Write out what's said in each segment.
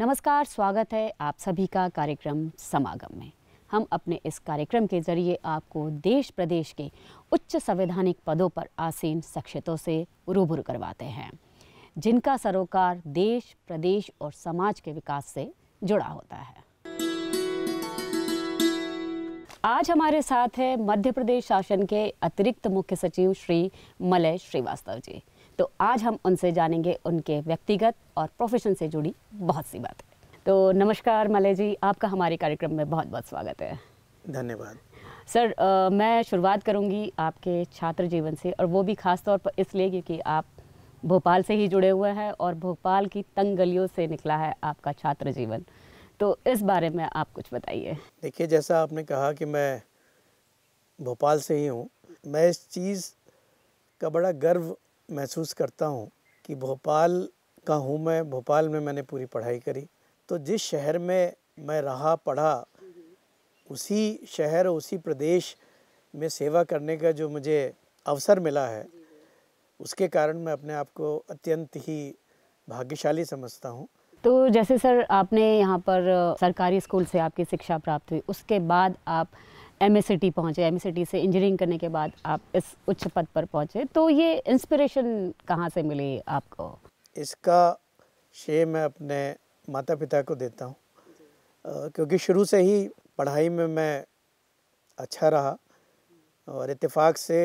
नमस्कार स्वागत है आप सभी का कार्यक्रम समागम में हम अपने इस कार्यक्रम के जरिए आपको देश प्रदेश के उच्च संवैधानिक पदों पर आसीन शख्सियतों से रूबरू करवाते हैं जिनका सरोकार देश प्रदेश और समाज के विकास से जुड़ा होता है आज हमारे साथ है मध्य प्रदेश शासन के अतिरिक्त मुख्य सचिव श्री मलय श्रीवास्तव जी तो आज हम उनसे जानेंगे उनके व्यक्तिगत और प्रोफेशन से जुड़ी बहुत सी बातें तो नमस्कार मलय जी आपका हमारे कार्यक्रम में बहुत बहुत स्वागत है धन्यवाद सर आ, मैं शुरुआत करूंगी आपके छात्र जीवन से और वो भी ख़ास तौर पर इसलिए क्योंकि आप भोपाल से ही जुड़े हुए हैं और भोपाल की तंग गलियों से निकला है आपका छात्र जीवन तो इस बारे में आप कुछ बताइए देखिए जैसा आपने कहा कि मैं भोपाल से ही हूँ मैं इस चीज़ का बड़ा गर्व महसूस करता हूँ कि भोपाल का हूँ मैं भोपाल में मैंने पूरी पढ़ाई करी तो जिस शहर में मैं रहा पढ़ा उसी शहर उसी प्रदेश में सेवा करने का जो मुझे अवसर मिला है उसके कारण मैं अपने आप को अत्यंत ही भाग्यशाली समझता हूँ तो जैसे सर आपने यहाँ पर सरकारी स्कूल से आपकी शिक्षा प्राप्त हुई उसके बाद आप एम एस सी टी पहुँचे एम एस सी टी से इंजीनियरिंग करने के बाद आप इस उच्च पद पर पहुँचे तो ये इंस्पिरेशन कहाँ से मिली आपको इसका श्रेय मैं अपने माता पिता को देता हूँ क्योंकि शुरू से ही पढ़ाई में मैं अच्छा रहा और इत्तेफाक से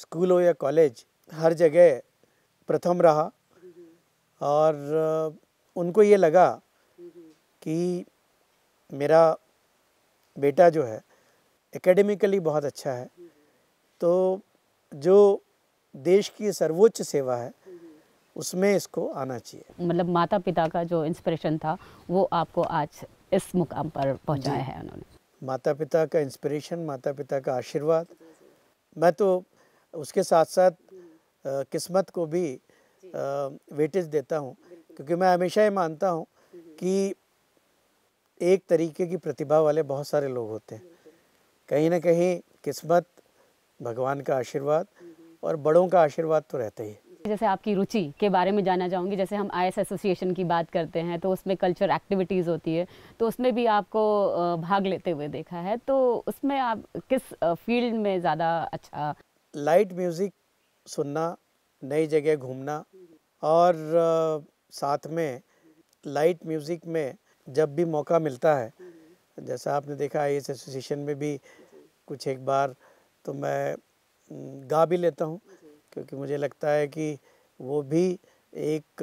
स्कूल हो या कॉलेज हर जगह प्रथम रहा और उनको ये लगा कि मेरा बेटा जो है एकेडमिकली बहुत अच्छा है तो जो देश की सर्वोच्च सेवा है उसमें इसको आना चाहिए मतलब माता पिता का जो इंस्पिरेशन था वो आपको आज इस मुकाम पर पहुंचाया है उन्होंने माता पिता का इंस्पिरेशन माता पिता का आशीर्वाद मैं तो उसके साथ साथ किस्मत को भी वेटेज देता हूँ क्योंकि मैं हमेशा ये मानता हूँ हम्म। कि एक तरीके की प्रतिभा वाले बहुत सारे लोग होते हैं कहीं ना कहीं किस्मत भगवान का आशीर्वाद और बड़ों का आशीर्वाद तो रहता ही है जैसे आपकी रुचि के बारे में जाना चाहूँगी जैसे हम आई एसोसिएशन की बात करते हैं तो उसमें कल्चर एक्टिविटीज़ होती है तो उसमें भी आपको भाग लेते हुए देखा है तो उसमें आप किस फील्ड में ज़्यादा अच्छा लाइट म्यूज़िक सुनना नई जगह घूमना और साथ में लाइट म्यूज़िक में जब भी मौका मिलता है जैसा आपने देखा आई एसोसिएशन में भी कुछ एक बार तो मैं गा भी लेता हूँ क्योंकि मुझे लगता है कि वो भी एक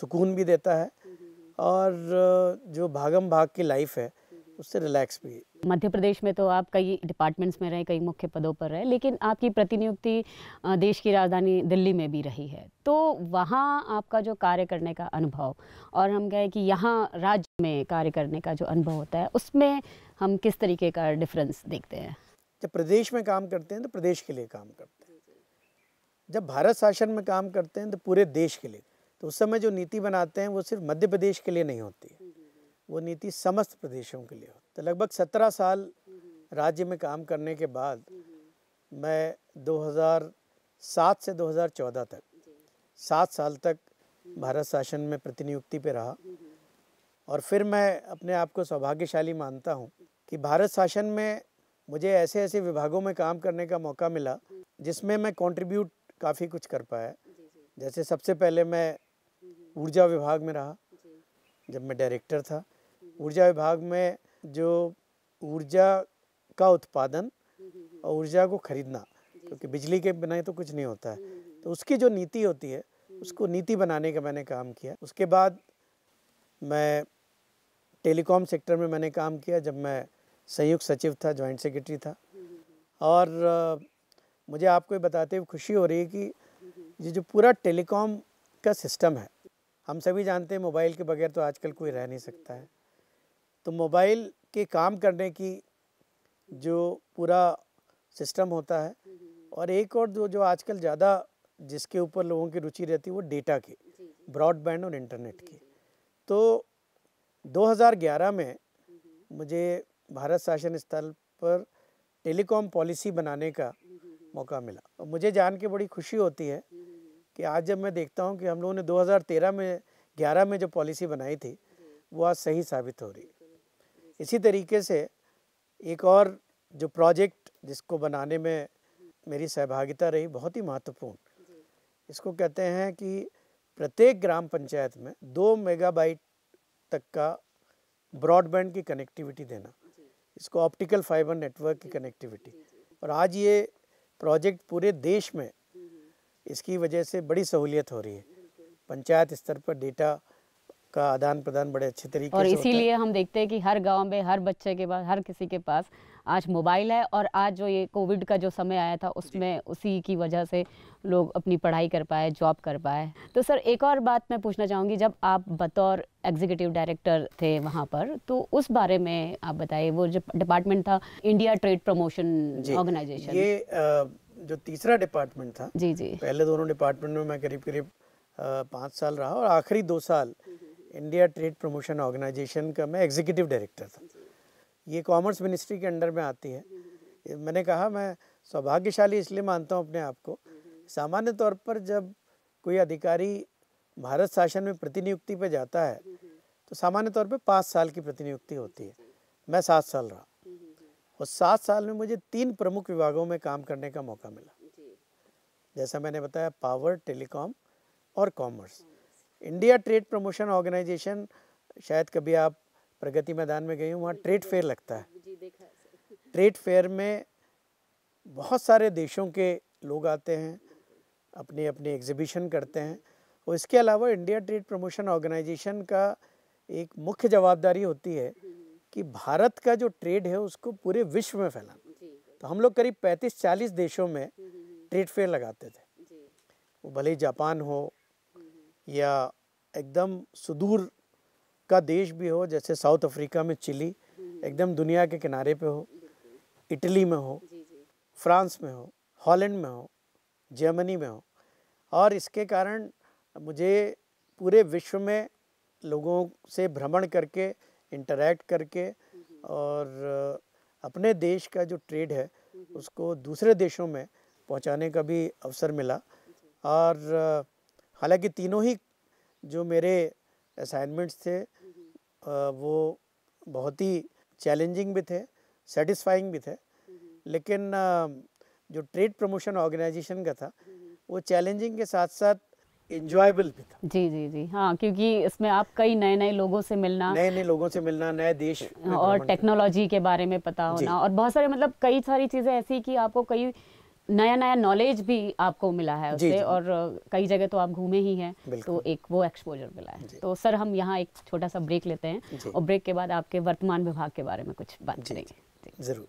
सुकून भी देता है हम्म, हम्म, हम्म। और जो भागम भाग की लाइफ है उससे रिलैक्स भी मध्य प्रदेश में तो आप कई डिपार्टमेंट्स में रहे कई मुख्य पदों पर रहे लेकिन आपकी प्रतिनियुक्ति देश की राजधानी दिल्ली में भी रही है तो वहाँ आपका जो कार्य करने का अनुभव और हम कहें कि यहाँ राज्य में कार्य करने का जो अनुभव होता है उसमें हम किस तरीके का डिफरेंस देखते हैं जब प्रदेश में काम करते हैं तो प्रदेश के लिए काम करते हैं जब भारत शासन में काम करते हैं तो पूरे देश के लिए तो उस समय जो नीति बनाते हैं वो सिर्फ मध्य प्रदेश के लिए नहीं होती है वो नीति समस्त प्रदेशों के लिए हो तो लगभग सत्रह साल राज्य में काम करने के बाद मैं 2007 से 2014 तक सात साल तक भारत शासन में प्रतिनियुक्ति पे रहा और फिर मैं अपने आप को सौभाग्यशाली मानता हूँ कि भारत शासन में मुझे ऐसे ऐसे विभागों में काम करने का मौका मिला जिसमें मैं कंट्रीब्यूट काफ़ी कुछ कर पाया जैसे सबसे पहले मैं हम्म, हम्म। ऊर्जा विभाग में रहा जब मैं डायरेक्टर था ऊर्जा विभाग में जो ऊर्जा का उत्पादन हम्म, हम्म, हम्म। और ऊर्जा को खरीदना क्योंकि बिजली के बिना तो कुछ नहीं होता है तो उसकी जो नीति होती है उसको नीति बनाने का मैंने काम किया उसके बाद मैं टेलीकॉम सेक्टर में मैंने काम किया जब मैं संयुक्त सचिव था जॉइंट सेक्रेटरी था और मुझे आपको ये बताते हुए खुशी हो रही है कि ये जो पूरा टेलीकॉम का सिस्टम है हम सभी जानते हैं मोबाइल के बगैर तो आजकल कोई रह नहीं सकता है तो मोबाइल के काम करने की जो पूरा सिस्टम होता है और एक और जो जो आजकल ज़्यादा जिसके ऊपर लोगों की रुचि रहती है वो डेटा की ब्रॉडबैंड और इंटरनेट की तो 2011 में मुझे भारत शासन स्थल पर टेलीकॉम पॉलिसी बनाने का मौका मिला और मुझे जान के बड़ी खुशी होती है कि आज जब मैं देखता हूँ कि हम लोगों ने 2013 में 11 में जो पॉलिसी बनाई थी वो आज सही साबित हो रही इसी तरीके से एक और जो प्रोजेक्ट जिसको बनाने में मेरी सहभागिता रही बहुत ही महत्वपूर्ण इसको कहते हैं कि प्रत्येक ग्राम पंचायत में दो मेगाबाइट तक का ब्रॉडबैंड की कनेक्टिविटी देना इसको ऑप्टिकल फाइबर नेटवर्क की कनेक्टिविटी और आज ये प्रोजेक्ट पूरे देश में इसकी वजह से बड़ी सहूलियत हो रही है पंचायत स्तर पर डेटा का आदान प्रदान बड़े अच्छे तरीके से और इसीलिए हम देखते हैं कि हर गांव में हर बच्चे के पास हर किसी के पास आज मोबाइल है और आज जो ये कोविड का जो समय आया था उसमें उसी की वजह से लोग अपनी पढ़ाई कर पाए जॉब कर पाए तो सर एक और बात मैं पूछना चाहूँगी जब आप बतौर एग्जीक्यूटिव डायरेक्टर थे वहाँ पर तो उस बारे में आप बताइए वो जो डिपार्टमेंट था इंडिया ट्रेड प्रमोशन ऑर्गेनाइजेशन ये जो तीसरा डिपार्टमेंट था जी जी पहले दोनों डिपार्टमेंट में मैं करीब करीब पाँच साल रहा और आखिरी दो साल इंडिया ट्रेड प्रमोशन ऑर्गेनाइजेशन का मैं एग्जीक्यूटिव डायरेक्टर था ये कॉमर्स मिनिस्ट्री के अंडर में आती है मैंने कहा मैं सौभाग्यशाली इसलिए मानता हूँ अपने आप को सामान्य तौर पर जब कोई अधिकारी भारत शासन में प्रतिनियुक्ति पर जाता है तो सामान्य तौर पर पाँच साल की प्रतिनियुक्ति होती है मैं सात साल रहा और सात साल में मुझे तीन प्रमुख विभागों में काम करने का मौका मिला जैसा मैंने बताया पावर टेलीकॉम और commerce India trade promotion organisation शायद कभी आप प्रगति मैदान में गए हो वहाँ ट्रेड फेयर लगता है ट्रेड फेयर में बहुत सारे देशों के लोग आते हैं अपने अपने एग्जीबिशन करते हैं और इसके अलावा इंडिया ट्रेड प्रमोशन ऑर्गेनाइजेशन का एक मुख्य जवाबदारी होती है हम्म, हम्म। कि भारत का जो ट्रेड है उसको पूरे विश्व में फैलाना तो हम लोग करीब 35-40 देशों में ट्रेड हम्म, फेयर लगाते थे वो भले जापान हो या एकदम सुदूर का देश भी हो जैसे साउथ अफ्रीका में चिली एकदम दुनिया के किनारे पे हो इटली में हो फ्रांस में हो हॉलैंड में हो जर्मनी में हो और इसके कारण मुझे पूरे विश्व में लोगों से भ्रमण करके इंटरेक्ट करके और अपने देश का जो ट्रेड है हम्म। उसको दूसरे देशों में पहुंचाने का भी अवसर मिला और हालांकि तीनों ही जो मेरे असाइनमेंट्स थे वो बहुत ही चैलेंजिंग भी थे सेटिस्फाइंग भी थे लेकिन जो ट्रेड प्रमोशन ऑर्गेनाइजेशन का था वो चैलेंजिंग के साथ साथ इंजॉयबल भी था जी जी जी हाँ क्योंकि इसमें आप कई नए नए लोगों से मिलना नए नए लोगों से मिलना नए देश और टेक्नोलॉजी के बारे में पता होना और बहुत सारे मतलब कई सारी चीज़ें ऐसी कि आपको कई नया नया नॉलेज भी आपको मिला है उससे और कई जगह तो आप घूमे ही हैं तो एक वो एक्सपोजर मिला है तो सर हम यहाँ एक छोटा सा ब्रेक लेते हैं और ब्रेक के बाद आपके वर्तमान विभाग के बारे में कुछ बात करेंगे जरूर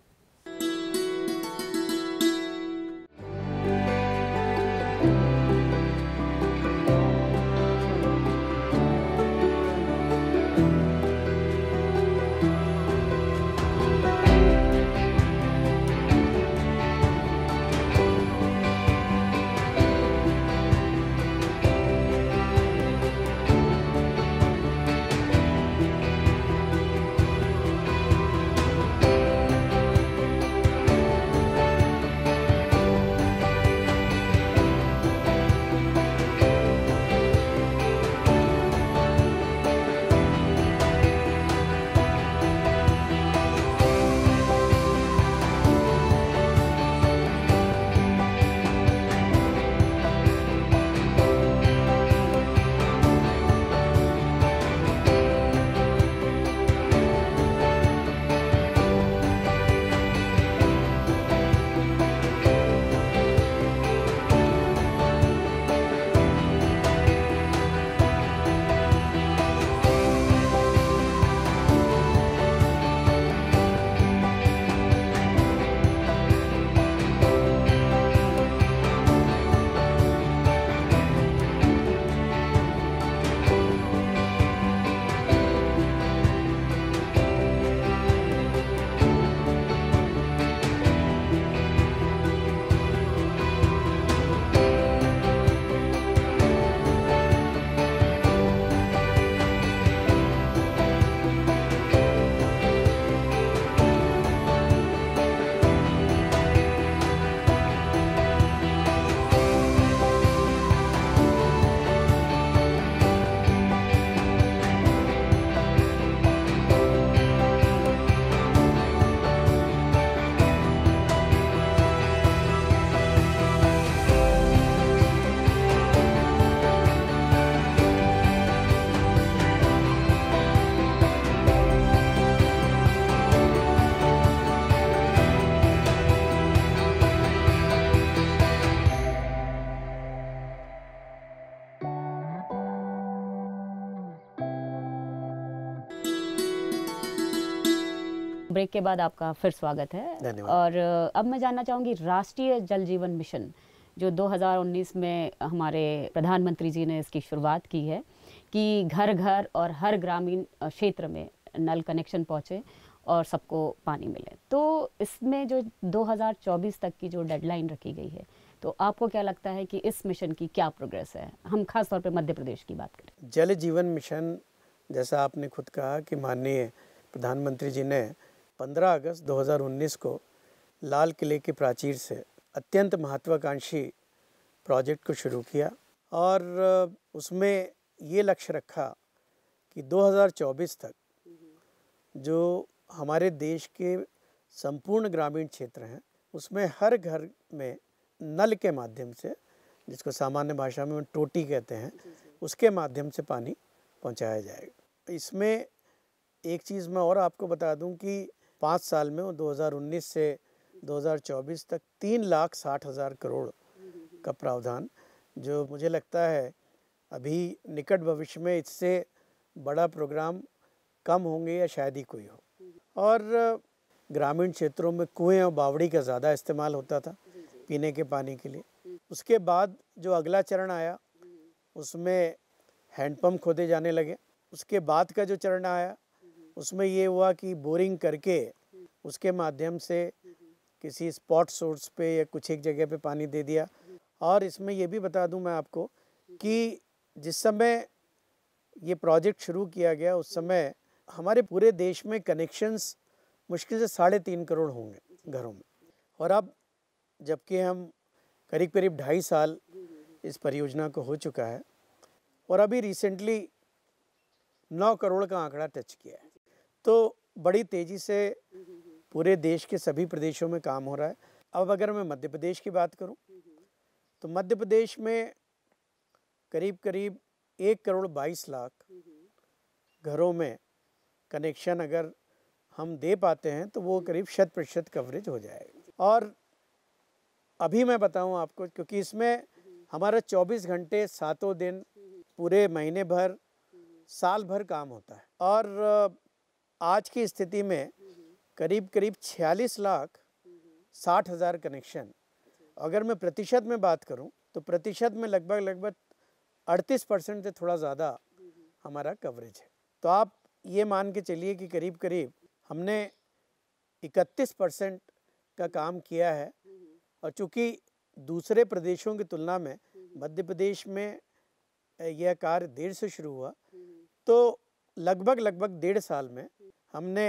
ब्रेक के बाद आपका फिर स्वागत है और अब मैं जानना चाहूँगी राष्ट्रीय जल जीवन मिशन जो 2019 में हमारे प्रधानमंत्री जी ने इसकी शुरुआत की है कि घर घर और हर ग्रामीण क्षेत्र में नल कनेक्शन पहुँचे और सबको पानी मिले तो इसमें जो 2024 तक की जो डेडलाइन रखी गई है तो आपको क्या लगता है कि इस मिशन की क्या प्रोग्रेस है हम खास तौर पर मध्य प्रदेश की बात करें जल जीवन मिशन जैसा आपने खुद कहा कि माननीय प्रधानमंत्री जी ने 15 अगस्त 2019 को लाल किले के प्राचीर से अत्यंत महत्वाकांक्षी प्रोजेक्ट को शुरू किया और उसमें ये लक्ष्य रखा कि 2024 तक जो हमारे देश के संपूर्ण ग्रामीण क्षेत्र हैं उसमें हर घर में नल के माध्यम से जिसको सामान्य भाषा में टोटी कहते हैं उसके माध्यम से पानी पहुंचाया जाएगा इसमें एक चीज़ मैं और आपको बता दूं कि पाँच साल में वो 2019 से 2024 तक तीन लाख साठ हज़ार करोड़ का प्रावधान जो मुझे लगता है अभी निकट भविष्य में इससे बड़ा प्रोग्राम कम होंगे या शायद ही कोई हो और ग्रामीण क्षेत्रों में कुएं और बावड़ी का ज़्यादा इस्तेमाल होता था पीने के पानी के लिए हम्म। उसके बाद जो अगला चरण आया हम्म। उसमें हैंडपम्प खोदे जाने लगे उसके बाद का जो चरण आया उसमें ये हुआ कि बोरिंग करके उसके माध्यम से किसी स्पॉट सोर्स पे या कुछ एक जगह पे पानी दे दिया और इसमें यह भी बता दूं मैं आपको कि जिस समय ये प्रोजेक्ट शुरू किया गया उस समय हमारे पूरे देश में कनेक्शंस मुश्किल से साढ़े तीन करोड़ होंगे घरों में और अब जबकि हम करीब करीब ढाई साल इस परियोजना को हो चुका है और अभी रिसेंटली नौ करोड़ का आंकड़ा टच किया है तो बड़ी तेज़ी से हम्म, हम्म, हम्म। पूरे देश के सभी प्रदेशों में काम हो रहा है अब अगर मैं मध्य प्रदेश की बात करूं तो मध्य प्रदेश में करीब करीब एक करोड़ बाईस लाख घरों में कनेक्शन अगर हम दे पाते हैं तो वो करीब शत प्रतिशत कवरेज हो जाएगा और अभी मैं बताऊं आपको क्योंकि इसमें हमारा 24 घंटे सातों दिन पूरे महीने भर साल भर काम होता है और आज की स्थिति में करीब करीब 46 लाख साठ हज़ार कनेक्शन अगर मैं प्रतिशत में बात करूं तो प्रतिशत में लगभग लगभग 38 परसेंट से थोड़ा ज़्यादा हमारा कवरेज है तो आप ये मान के चलिए कि करीब करीब हमने 31 परसेंट का काम किया है और चूँकि दूसरे प्रदेशों की तुलना में मध्य प्रदेश में यह कार्य देर से शुरू हुआ तो लगभग लगभग डेढ़ साल में हमने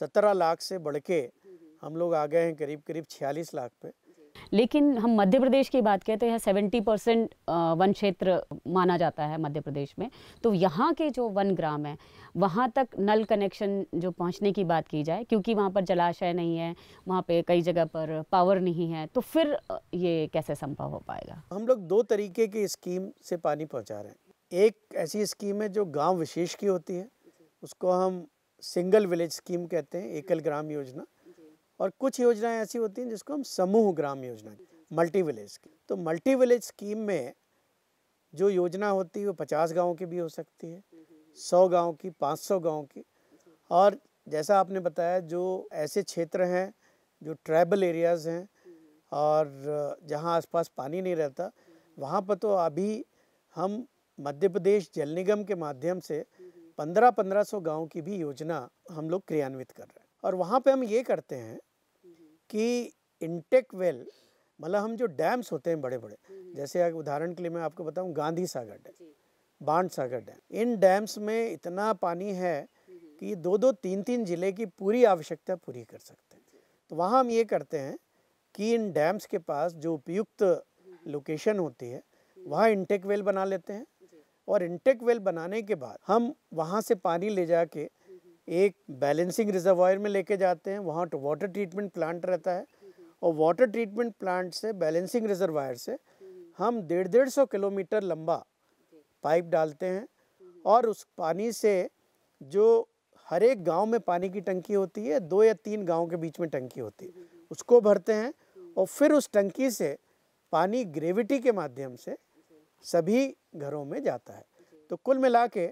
सत्रह लाख से बढ़ के हम लोग आ गए हैं करीब करीब छियालीस लाख पे लेकिन हम मध्य प्रदेश की बात करें तो यहाँ सेवेंटी परसेंट वन क्षेत्र माना जाता है मध्य प्रदेश में तो यहाँ के जो वन ग्राम है वहाँ तक नल कनेक्शन जो पहुँचने की बात की जाए क्योंकि वहाँ पर जलाशय नहीं है वहाँ पे कई जगह पर पावर नहीं है तो फिर ये कैसे संभव हो पाएगा हम लोग दो तरीके की स्कीम से पानी पहुँचा रहे हैं एक ऐसी स्कीम है जो गाँव विशेष की होती है उसको हम सिंगल विलेज स्कीम कहते हैं एकल ग्राम योजना और कुछ योजनाएं ऐसी होती हैं जिसको हम समूह ग्राम योजना मल्टी विलेज की तो मल्टी विलेज स्कीम में जो योजना होती है वो पचास गाँव की भी हो सकती है हम्म, हम्म, हम्म। सौ गाँव की पाँच सौ गाँव की और जैसा आपने बताया जो ऐसे क्षेत्र हैं जो ट्राइबल एरियाज़ हैं और जहाँ आसपास पानी नहीं रहता वहाँ पर तो अभी हम मध्य प्रदेश जल निगम के माध्यम से पंद्रह पंद्रह सौ गाँव की भी योजना हम लोग क्रियान्वित कर रहे हैं और वहाँ पे हम ये करते हैं कि इंटेक वेल मतलब हम जो डैम्स होते हैं बड़े बड़े हम्म। जैसे उदाहरण के लिए मैं आपको बताऊँ गांधी सागर डैम बांध सागर डैम इन डैम्स में इतना पानी है हम्म। कि दो दो तीन तीन ज़िले की पूरी आवश्यकता पूरी कर सकते हैं तो वहाँ हम ये करते हैं कि इन डैम्स के पास जो उपयुक्त हम्म। लोकेशन होती है वहाँ इंटेक वेल बना लेते हैं और इंटेक वेल बनाने के बाद हम वहाँ से पानी ले जाके एक बैलेंसिंग रिजर्वायर में लेके जाते हैं वहाँ तो वाटर ट्रीटमेंट प्लांट रहता है और वाटर ट्रीटमेंट प्लांट से बैलेंसिंग रिजर्वायर से हम डेढ़ डेढ़ सौ किलोमीटर लंबा पाइप डालते हैं और उस पानी से जो हर एक गांव में पानी की टंकी होती है दो या तीन गांव के बीच में टंकी होती है उसको भरते हैं और फिर उस टंकी से पानी ग्रेविटी के माध्यम से सभी घरों में जाता है तो कुल मिला के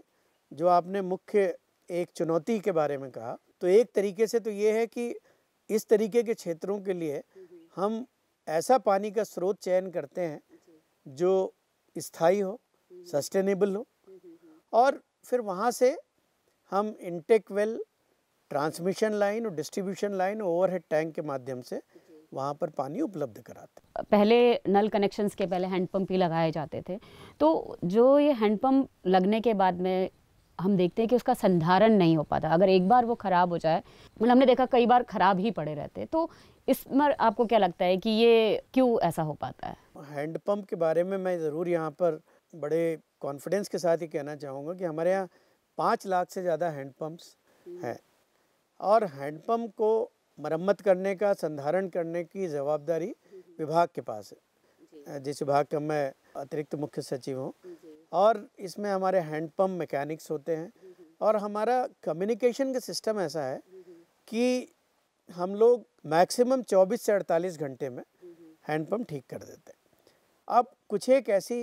जो आपने मुख्य एक चुनौती के बारे में कहा तो एक तरीके से तो ये है कि इस तरीके के क्षेत्रों के लिए हम ऐसा पानी का स्रोत चयन करते हैं जो स्थायी हो सस्टेनेबल हो और फिर वहाँ से हम इंटेक वेल ट्रांसमिशन लाइन और डिस्ट्रीब्यूशन लाइन ओवरहेड टैंक के माध्यम से वहाँ पर पानी उपलब्ध कराते पहले नल कनेक्शंस के पहले हैंडपम्प ही लगाए जाते थे तो जो ये हैंडपम्प लगने के बाद में हम देखते हैं कि उसका संधारण नहीं हो पाता अगर एक बार वो ख़राब हो जाए मतलब हमने देखा कई बार ख़राब ही पड़े रहते तो इस पर आपको क्या लगता है कि ये क्यों ऐसा हो पाता है हैंडपम्प के बारे में मैं ज़रूर यहाँ पर बड़े कॉन्फिडेंस के साथ ही कहना चाहूँगा कि हमारे यहाँ पाँच लाख से ज़्यादा हैंडपम्प्स हैं और हैंडपम्प को मरम्मत करने का संधारण करने की जवाबदारी विभाग के पास है जिस विभाग का मैं अतिरिक्त मुख्य सचिव हूँ और इसमें हमारे हैंडपम्प मैकेनिक्स होते हैं और हमारा कम्युनिकेशन का सिस्टम ऐसा है कि हम लोग मैक्सिमम 24 से 48 घंटे में हैंडपम्प ठीक कर देते हैं अब कुछ एक ऐसी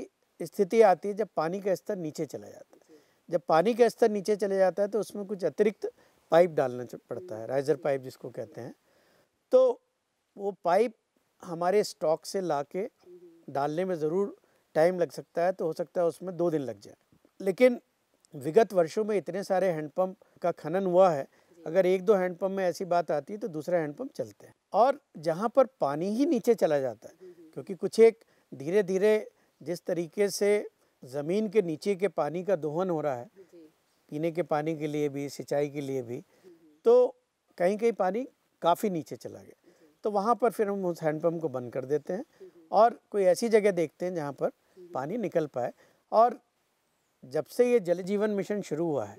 स्थिति आती है जब पानी का स्तर नीचे चला जाता है जब पानी का स्तर नीचे चले जाता है तो उसमें कुछ अतिरिक्त पाइप डालना पड़ता है राइजर पाइप जिसको कहते हैं तो वो पाइप हमारे स्टॉक से ला के डालने में ज़रूर टाइम लग सकता है तो हो सकता है उसमें दो दिन लग जाए लेकिन विगत वर्षों में इतने सारे हैंडपम्प का खनन हुआ है अगर एक दो हैंडपम्प में ऐसी बात आती है तो दूसरा हैंडपम्प चलते हैं और जहाँ पर पानी ही नीचे चला जाता है क्योंकि कुछ एक धीरे धीरे जिस तरीके से ज़मीन के नीचे के पानी का दोहन हो रहा है पीने के पानी के लिए भी सिंचाई के लिए भी तो कहीं कहीं पानी काफ़ी नीचे चला गया तो वहाँ पर फिर हम उस हैंडपम्प को बंद कर देते हैं और कोई ऐसी जगह देखते हैं जहाँ पर पानी निकल पाए और जब से ये जल जीवन मिशन शुरू हुआ है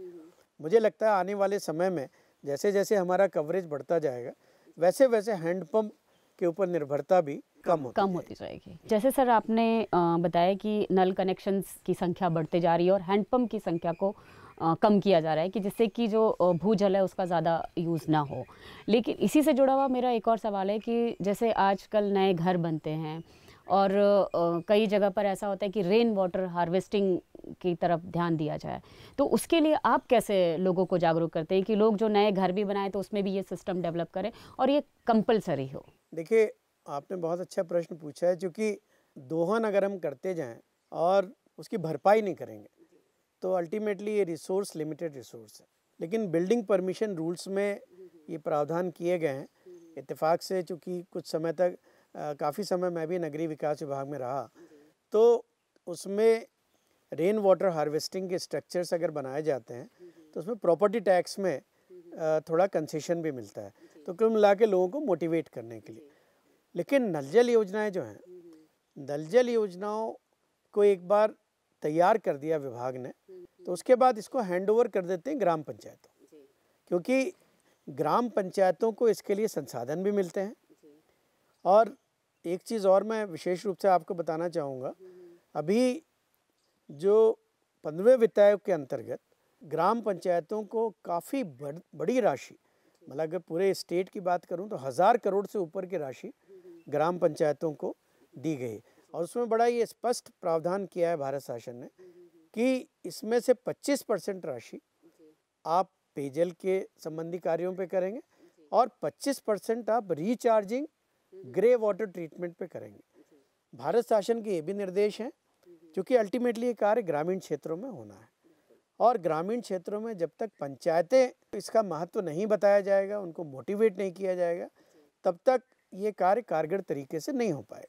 मुझे लगता है आने वाले समय में जैसे जैसे हमारा कवरेज बढ़ता जाएगा वैसे वैसे हैंडपम्प के ऊपर निर्भरता भी कम होती कम होती जाएगी जैसे सर आपने बताया कि नल कनेक्शन की संख्या बढ़ते जा रही है और हैंडपम्प की संख्या को कम किया जा रहा है कि जिससे कि जो भू जल है उसका ज़्यादा यूज़ ना हो लेकिन इसी से जुड़ा हुआ मेरा एक और सवाल है कि जैसे आजकल नए घर बनते हैं और कई जगह पर ऐसा होता है कि रेन वाटर हार्वेस्टिंग की तरफ ध्यान दिया जाए तो उसके लिए आप कैसे लोगों को जागरूक करते हैं कि लोग जो नए घर भी बनाए तो उसमें भी ये सिस्टम डेवलप करें और ये कंपलसरी हो देखिए आपने बहुत अच्छा प्रश्न पूछा है क्योंकि दोहन अगर हम करते जाएं और उसकी भरपाई नहीं करेंगे तो अल्टीमेटली ये रिसोर्स लिमिटेड रिसोर्स है लेकिन बिल्डिंग परमिशन रूल्स में ये प्रावधान किए गए हैं इतफाक़ से चूँकि कुछ समय तक काफ़ी समय मैं भी नगरीय विकास विभाग में रहा तो उसमें रेन वाटर हार्वेस्टिंग के स्ट्रक्चर्स अगर बनाए जाते हैं तो उसमें प्रॉपर्टी टैक्स में थोड़ा कंसेशन भी मिलता है तो कुल मिला के लोगों को मोटिवेट करने के लिए लेकिन नल जल योजनाएँ जो हैं नल जल योजनाओं को एक बार तैयार कर दिया विभाग ने तो उसके बाद इसको हैंडओवर कर देते हैं ग्राम पंचायतों क्योंकि ग्राम पंचायतों को इसके लिए संसाधन भी मिलते हैं और एक चीज़ और मैं विशेष रूप से आपको बताना चाहूँगा हम्म, हम्म। अभी जो पंद्रहवें वित्त आयोग के अंतर्गत ग्राम पंचायतों को काफ़ी बड़, बड़ी राशि मतलब अगर पूरे स्टेट की बात करूँ तो हज़ार करोड़ से ऊपर की राशि ग्राम पंचायतों को दी गई और उसमें बड़ा ये स्पष्ट प्रावधान किया है भारत शासन ने कि इसमें से 25 परसेंट राशि आप पेयजल के संबंधी कार्यों पे करेंगे और 25 परसेंट आप रिचार्जिंग ग्रे वाटर ट्रीटमेंट पे करेंगे भारत शासन के ये भी निर्देश हैं क्योंकि अल्टीमेटली ये कार्य ग्रामीण क्षेत्रों में होना है और ग्रामीण क्षेत्रों में जब तक पंचायतें इसका महत्व नहीं बताया जाएगा उनको मोटिवेट नहीं किया जाएगा तब तक ये कार्य कारगर तरीके से नहीं हो पाए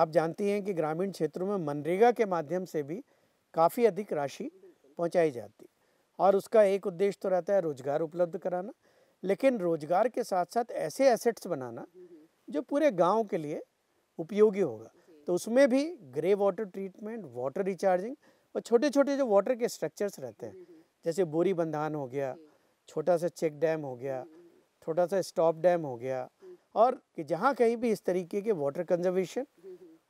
आप जानती हैं कि ग्रामीण क्षेत्रों में मनरेगा के माध्यम से भी काफ़ी अधिक राशि पहुंचाई जाती और उसका एक उद्देश्य तो रहता है रोजगार उपलब्ध कराना लेकिन रोजगार के साथ साथ ऐसे एसेट्स बनाना हम्म, हम्म। जो पूरे गांव के लिए उपयोगी होगा तो उसमें भी grey water treatment water recharging और छोटे छोटे जो वाटर के स्ट्रक्चर्स रहते हैं हम्म, जैसे बोरी बंधान हो गया छोटा सा चेक डैम हो गया छोटा सा स्टॉप डैम हो गया और जहाँ कहीं भी इस तरीके के वाटर कंजर्वेशन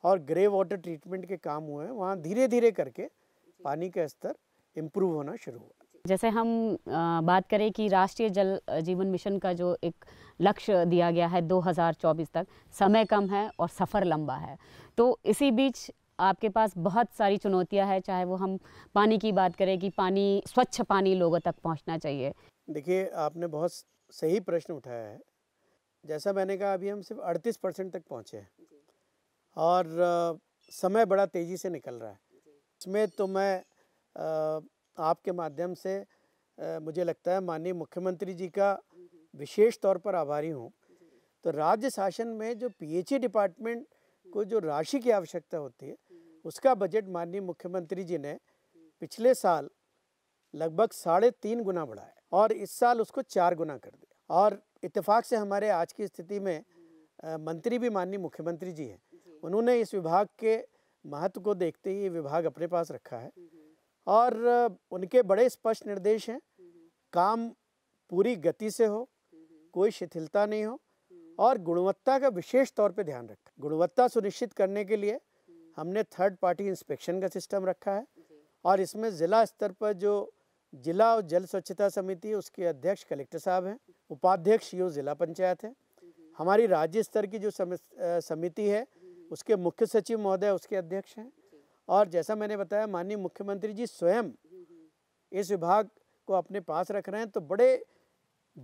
और ग्रे वाटर ट्रीटमेंट के काम हुए हैं वहाँ धीरे धीरे करके पानी का स्तर इम्प्रूव होना शुरू हुआ जैसे हम बात करें कि राष्ट्रीय जल जीवन मिशन का जो एक लक्ष्य दिया गया है 2024 तक समय कम है और सफ़र लंबा है तो इसी बीच आपके पास बहुत सारी चुनौतियां हैं चाहे वो हम पानी की बात करें कि पानी स्वच्छ पानी लोगों तक पहुंचना चाहिए देखिए आपने बहुत सही प्रश्न उठाया है जैसा मैंने कहा अभी हम सिर्फ अड़तीस परसेंट तक पहुँचे हैं और समय बड़ा तेज़ी से निकल रहा है इसमें तो मैं आपके माध्यम से मुझे लगता है माननीय मुख्यमंत्री जी का विशेष तौर पर आभारी हूँ तो राज्य शासन में जो पीएचई डिपार्टमेंट को जो राशि की आवश्यकता होती है उसका बजट माननीय मुख्यमंत्री जी ने पिछले साल लगभग साढ़े तीन गुना बढ़ाया और इस साल उसको चार गुना कर दिया और इत्तेफाक से हमारे आज की स्थिति में मंत्री भी माननीय मुख्यमंत्री जी हैं उन्होंने इस विभाग के महत्व को देखते ही विभाग अपने पास रखा है और उनके बड़े स्पष्ट निर्देश हैं काम पूरी गति से हो कोई शिथिलता नहीं हो और गुणवत्ता का विशेष तौर पे ध्यान रखा गुणवत्ता सुनिश्चित करने के लिए हमने थर्ड पार्टी इंस्पेक्शन का सिस्टम रखा है और इसमें ज़िला स्तर पर जो जिला और जल स्वच्छता समिति उसके अध्यक्ष कलेक्टर साहब हैं उपाध्यक्ष यू ज़िला पंचायत है हमारी राज्य स्तर की जो समिति है उसके मुख्य सचिव महोदय उसके अध्यक्ष हैं और जैसा मैंने बताया माननीय मुख्यमंत्री जी स्वयं इस विभाग को अपने पास रख रहे हैं तो बड़े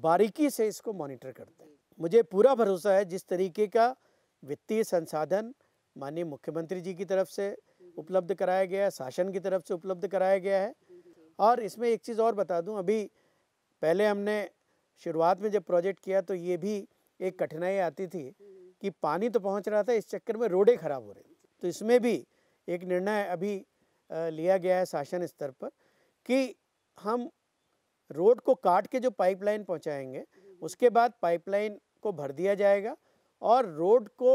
बारीकी से इसको मॉनिटर करते हैं मुझे पूरा भरोसा है जिस तरीके का वित्तीय संसाधन माननीय मुख्यमंत्री जी की तरफ से उपलब्ध कराया गया है शासन की तरफ से उपलब्ध कराया गया है और इसमें एक चीज़ और बता दूं अभी पहले हमने शुरुआत में जब प्रोजेक्ट किया तो ये भी एक कठिनाई आती थी हम्म। कि पानी तो पहुंच रहा था इस चक्कर में रोडें खराब हो रही थी तो इसमें भी एक निर्णय अभी लिया गया है शासन स्तर पर कि हम रोड को काट के जो पाइपलाइन पहुंचाएंगे हम्म। उसके बाद पाइपलाइन को भर दिया जाएगा और रोड को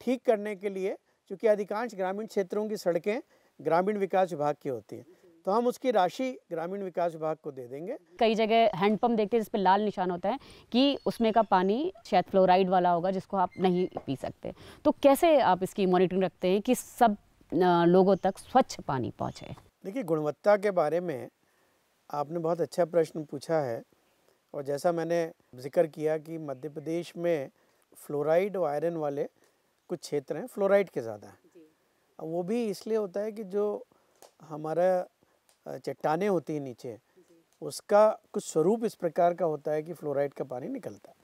ठीक करने के लिए चूँकि अधिकांश ग्रामीण क्षेत्रों की सड़कें ग्रामीण विकास विभाग की होती हैं तो हम उसकी राशि ग्रामीण विकास विभाग को दे देंगे कई जगह हैंडपम्प देखते हैं जिस पर लाल निशान होता है कि उसमें का पानी शायद फ्लोराइड वाला होगा जिसको आप नहीं पी सकते तो कैसे आप इसकी मॉनिटरिंग रखते हैं कि सब लोगों तक स्वच्छ पानी पहुँचे देखिए गुणवत्ता के बारे में आपने बहुत अच्छा प्रश्न पूछा है और जैसा मैंने जिक्र किया कि मध्य प्रदेश में फ्लोराइड और आयरन वाले कुछ क्षेत्र हैं फ्लोराइड के ज़्यादा हैं वो भी इसलिए होता है कि जो हमारा चट्टाने होती हैं नीचे उसका कुछ स्वरूप इस प्रकार का होता है कि फ्लोराइड का पानी निकलता है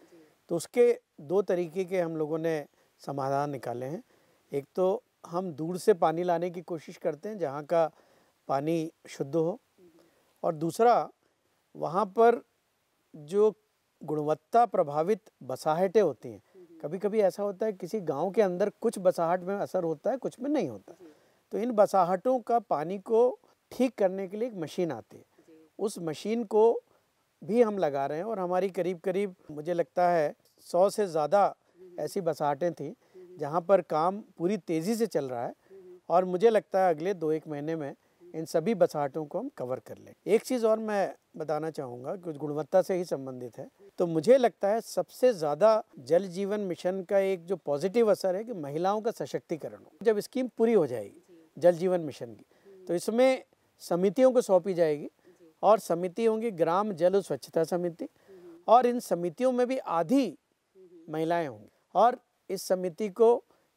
तो उसके दो तरीके के हम लोगों ने समाधान निकाले हैं एक तो हम दूर से पानी लाने की कोशिश करते हैं जहाँ का पानी शुद्ध हो और दूसरा वहाँ पर जो गुणवत्ता प्रभावित बसाहटें होती हैं कभी कभी ऐसा होता है किसी गांव के अंदर कुछ बसाहट में असर होता है कुछ में नहीं होता तो इन बसाहटों का पानी को ठीक करने के लिए एक मशीन आती है उस मशीन को भी हम लगा रहे हैं और हमारी करीब करीब मुझे लगता है सौ से ज़्यादा हम्म। ऐसी बसाहटें थी हम्म। जहाँ पर काम पूरी तेज़ी से चल रहा है हम्म। और मुझे लगता है अगले दो एक महीने में इन सभी बसाहटों को हम कवर कर लें एक चीज़ और मैं बताना चाहूँगा कुछ गुणवत्ता से ही संबंधित है तो मुझे लगता है सबसे ज़्यादा जल जीवन मिशन का एक जो पॉजिटिव असर है कि महिलाओं का सशक्तिकरण हो जब स्कीम पूरी हो जाएगी जल जीवन मिशन की तो इसमें समितियों को सौंपी जाएगी और समिति होंगी ग्राम जल स्वच्छता समिति और इन समितियों में भी आधी महिलाएं होंगी और इस समिति को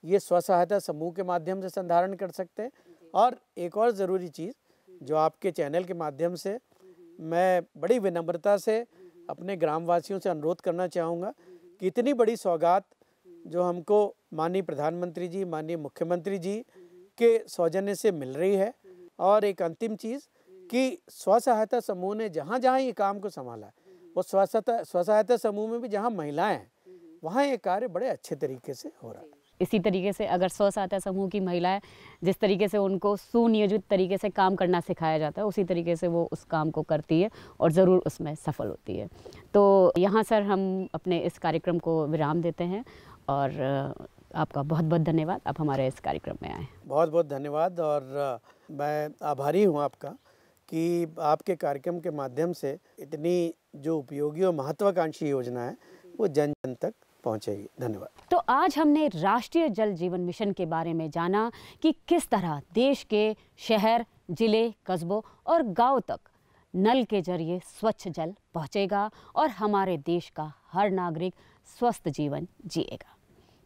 ये स्व सहायता समूह के माध्यम से संधारण कर सकते हैं और एक और ज़रूरी चीज़ हम्म। जो आपके चैनल के माध्यम से मैं बड़ी विनम्रता से अपने ग्रामवासियों से अनुरोध करना चाहूँगा कि इतनी बड़ी सौगात हम्म। जो हमको माननीय प्रधानमंत्री जी माननीय मुख्यमंत्री जी के सौजन्य से मिल रही है और एक अंतिम चीज़ कि स्व सहायता समूह ने जहाँ जहाँ ये काम को संभाला वो स्व सहायता समूह में भी जहाँ महिलाएं हैं वहाँ ये कार्य बड़े अच्छे तरीके से हो रहा है इसी तरीके से अगर स्व सहायता समूह की महिलाएं जिस तरीके से उनको सुनियोजित तरीके से काम करना सिखाया जाता है उसी तरीके से वो उस काम को करती है और ज़रूर उसमें सफल होती है तो यहाँ सर हम अपने इस कार्यक्रम को विराम देते हैं और आपका बहुत बहुत धन्यवाद आप हमारे इस कार्यक्रम में आए बहुत बहुत धन्यवाद और मैं आभारी हूँ आपका कि आपके कार्यक्रम के माध्यम से इतनी जो उपयोगी और महत्वाकांक्षी योजना है वो जन जन तक पहुँचेगी धन्यवाद तो आज हमने राष्ट्रीय जल जीवन मिशन के बारे में जाना कि किस तरह देश के शहर जिले कस्बों और गांव तक नल के जरिए स्वच्छ जल पहुंचेगा और हमारे देश का हर नागरिक स्वस्थ जीवन जिएगा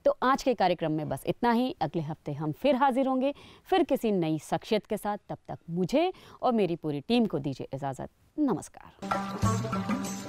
तो आज के कार्यक्रम में बस इतना ही अगले हफ्ते हम फिर हाजिर होंगे फिर किसी नई शख्सियत के साथ तब तक मुझे और मेरी पूरी टीम को दीजिए इजाज़त नमस्कार